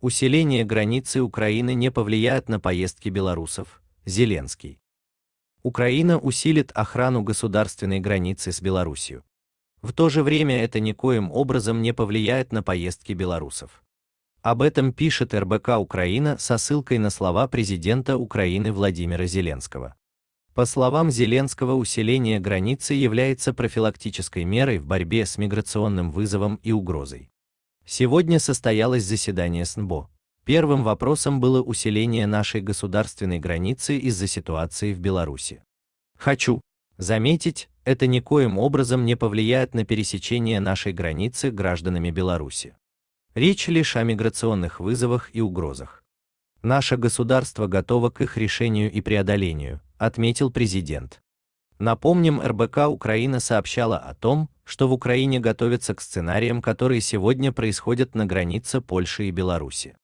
Усиление границы Украины не повлияет на поездки белорусов. Зеленский. Украина усилит охрану государственной границы с Беларусью. В то же время это никоим образом не повлияет на поездки белорусов. Об этом пишет РБК Украина со ссылкой на слова президента Украины Владимира Зеленского. По словам Зеленского, усиление границы является профилактической мерой в борьбе с миграционным вызовом и угрозой. Сегодня состоялось заседание СНБО. Первым вопросом было усиление нашей государственной границы из-за ситуации в Беларуси. Хочу заметить, это никоим образом не повлияет на пересечение нашей границы гражданами Беларуси. Речь лишь о миграционных вызовах и угрозах. Наше государство готово к их решению и преодолению, отметил президент. Напомним, РБК Украина сообщала о том, что в Украине готовятся к сценариям, которые сегодня происходят на границе Польши и Беларуси.